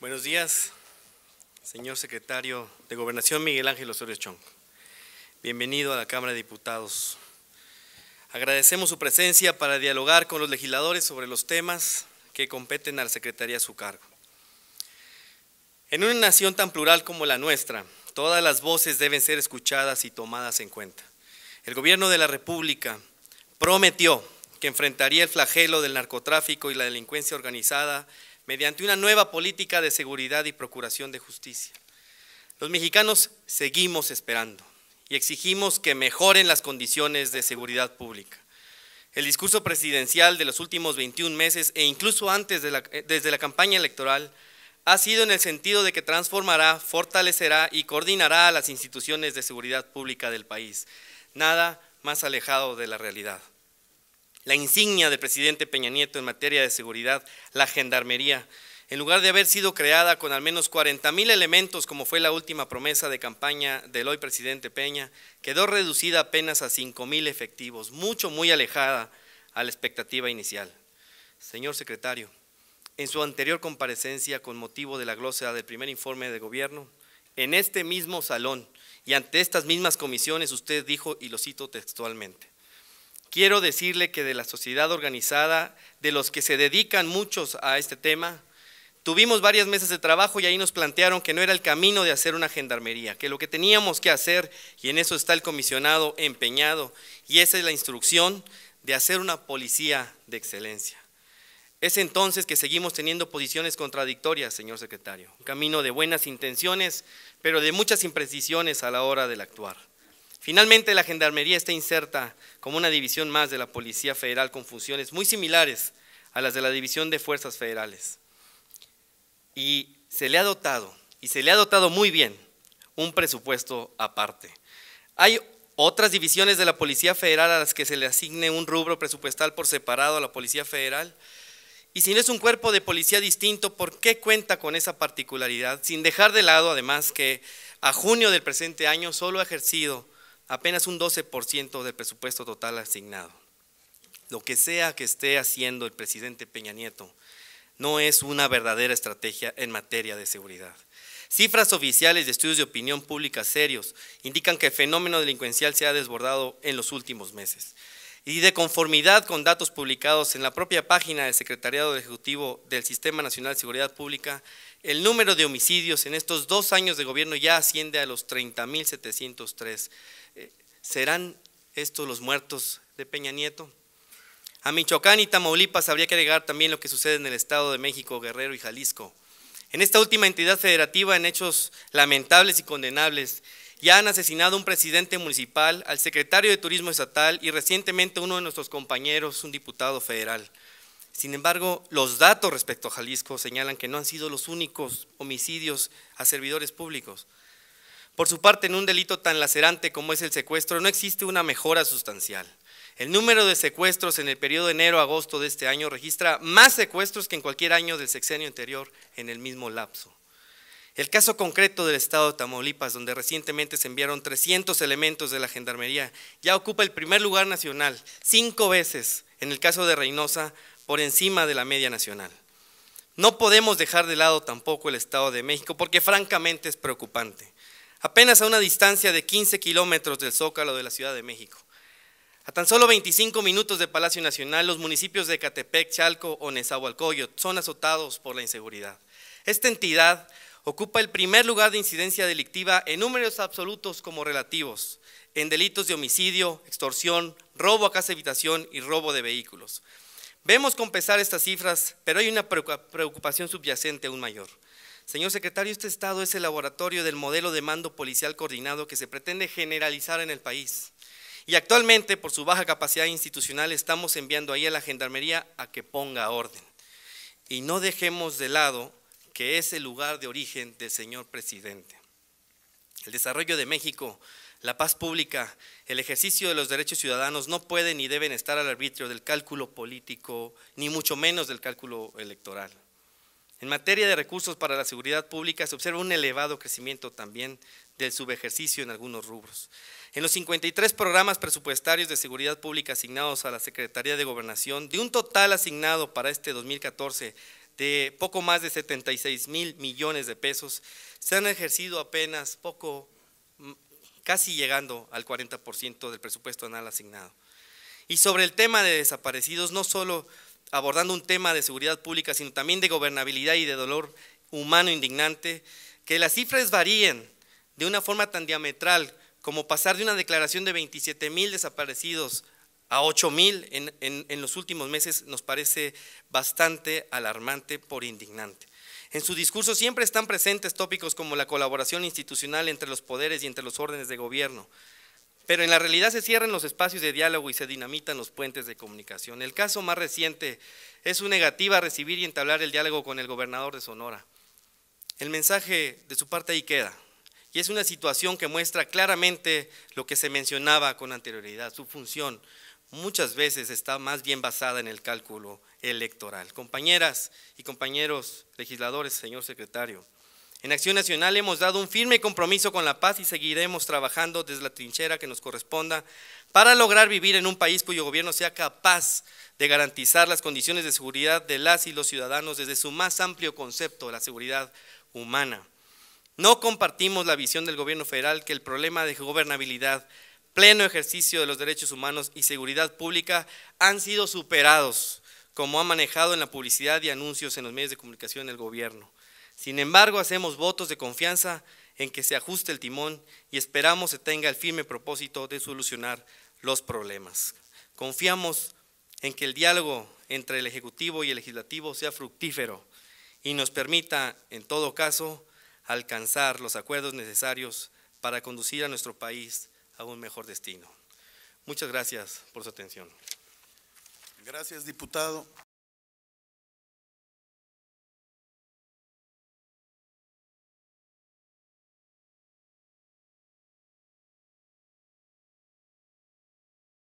Buenos días, señor secretario de Gobernación Miguel Ángel Osorio Chong. Bienvenido a la Cámara de Diputados. Agradecemos su presencia para dialogar con los legisladores sobre los temas que competen a la Secretaría a su cargo. En una nación tan plural como la nuestra, todas las voces deben ser escuchadas y tomadas en cuenta. El gobierno de la República prometió que enfrentaría el flagelo del narcotráfico y la delincuencia organizada mediante una nueva política de seguridad y procuración de justicia. Los mexicanos seguimos esperando y exigimos que mejoren las condiciones de seguridad pública. El discurso presidencial de los últimos 21 meses e incluso antes de eh, desde la campaña electoral ha sido en el sentido de que transformará, fortalecerá y coordinará a las instituciones de seguridad pública del país. Nada más alejado de la realidad la insignia del presidente Peña Nieto en materia de seguridad, la gendarmería. En lugar de haber sido creada con al menos 40 mil elementos, como fue la última promesa de campaña del hoy presidente Peña, quedó reducida apenas a 5 mil efectivos, mucho, muy alejada a la expectativa inicial. Señor secretario, en su anterior comparecencia con motivo de la glosa del primer informe de gobierno, en este mismo salón y ante estas mismas comisiones usted dijo, y lo cito textualmente, Quiero decirle que de la sociedad organizada, de los que se dedican muchos a este tema, tuvimos varias mesas de trabajo y ahí nos plantearon que no era el camino de hacer una gendarmería, que lo que teníamos que hacer, y en eso está el comisionado empeñado, y esa es la instrucción de hacer una policía de excelencia. Es entonces que seguimos teniendo posiciones contradictorias, señor secretario, un camino de buenas intenciones, pero de muchas imprecisiones a la hora del actuar. Finalmente, la Gendarmería está inserta como una división más de la Policía Federal con funciones muy similares a las de la División de Fuerzas Federales. Y se le ha dotado, y se le ha dotado muy bien, un presupuesto aparte. Hay otras divisiones de la Policía Federal a las que se le asigne un rubro presupuestal por separado a la Policía Federal. Y si no es un cuerpo de policía distinto, ¿por qué cuenta con esa particularidad? Sin dejar de lado, además, que a junio del presente año solo ha ejercido apenas un 12% del presupuesto total asignado. Lo que sea que esté haciendo el presidente Peña Nieto no es una verdadera estrategia en materia de seguridad. Cifras oficiales de estudios de opinión pública serios indican que el fenómeno delincuencial se ha desbordado en los últimos meses y de conformidad con datos publicados en la propia página del Secretariado Ejecutivo del Sistema Nacional de Seguridad Pública, el número de homicidios en estos dos años de gobierno ya asciende a los 30.703. Eh, ¿Serán estos los muertos de Peña Nieto? A Michoacán y Tamaulipas habría que agregar también lo que sucede en el Estado de México, Guerrero y Jalisco. En esta última entidad federativa, en hechos lamentables y condenables, ya han asesinado a un presidente municipal, al secretario de Turismo Estatal y recientemente uno de nuestros compañeros, un diputado federal. Sin embargo, los datos respecto a Jalisco señalan que no han sido los únicos homicidios a servidores públicos. Por su parte, en un delito tan lacerante como es el secuestro, no existe una mejora sustancial. El número de secuestros en el periodo de enero a agosto de este año registra más secuestros que en cualquier año del sexenio anterior en el mismo lapso. El caso concreto del estado de Tamaulipas, donde recientemente se enviaron 300 elementos de la Gendarmería, ya ocupa el primer lugar nacional, cinco veces, en el caso de Reynosa, por encima de la media nacional. No podemos dejar de lado tampoco el Estado de México porque francamente es preocupante. Apenas a una distancia de 15 kilómetros del Zócalo de la Ciudad de México. A tan solo 25 minutos de Palacio Nacional, los municipios de Catepec, Chalco o Nezahualcóyotl son azotados por la inseguridad. Esta entidad Ocupa el primer lugar de incidencia delictiva en números absolutos como relativos, en delitos de homicidio, extorsión, robo a casa habitación y robo de vehículos. Vemos con pesar estas cifras, pero hay una preocupación subyacente aún mayor. Señor secretario, este Estado es el laboratorio del modelo de mando policial coordinado que se pretende generalizar en el país. Y actualmente, por su baja capacidad institucional, estamos enviando ahí a la Gendarmería a que ponga orden. Y no dejemos de lado que es el lugar de origen del señor presidente. El desarrollo de México, la paz pública, el ejercicio de los derechos ciudadanos no pueden ni deben estar al arbitrio del cálculo político, ni mucho menos del cálculo electoral. En materia de recursos para la seguridad pública se observa un elevado crecimiento también del subejercicio en algunos rubros. En los 53 programas presupuestarios de seguridad pública asignados a la Secretaría de Gobernación, de un total asignado para este 2014 de poco más de 76 mil millones de pesos, se han ejercido apenas poco, casi llegando al 40% del presupuesto anual asignado. Y sobre el tema de desaparecidos, no solo abordando un tema de seguridad pública, sino también de gobernabilidad y de dolor humano indignante, que las cifras varíen de una forma tan diametral como pasar de una declaración de 27 mil desaparecidos a 8.000 mil en, en, en, los últimos meses nos parece bastante alarmante por indignante. En su discurso siempre están presentes tópicos como la colaboración institucional entre los poderes y entre los órdenes de gobierno, pero en la realidad se cierran los espacios de diálogo y se dinamitan los puentes de comunicación. El caso más reciente es su negativa a recibir y entablar el diálogo con el gobernador de Sonora. El mensaje de su parte ahí queda, y es una situación que muestra claramente lo que se mencionaba con anterioridad, su función muchas veces está más bien basada en el cálculo electoral. Compañeras y compañeros legisladores, señor secretario, en Acción Nacional hemos dado un firme compromiso con la paz y seguiremos trabajando desde la trinchera que nos corresponda para lograr vivir en un país cuyo gobierno sea capaz de garantizar las condiciones de seguridad de las y los ciudadanos desde su más amplio concepto, la seguridad humana. No compartimos la visión del gobierno federal que el problema de gobernabilidad pleno ejercicio de los derechos humanos y seguridad pública han sido superados, como ha manejado en la publicidad y anuncios en los medios de comunicación el gobierno. Sin embargo, hacemos votos de confianza en que se ajuste el timón y esperamos se tenga el firme propósito de solucionar los problemas. Confiamos en que el diálogo entre el Ejecutivo y el Legislativo sea fructífero y nos permita, en todo caso, alcanzar los acuerdos necesarios para conducir a nuestro país a un mejor destino. Muchas gracias por su atención. Gracias, diputado.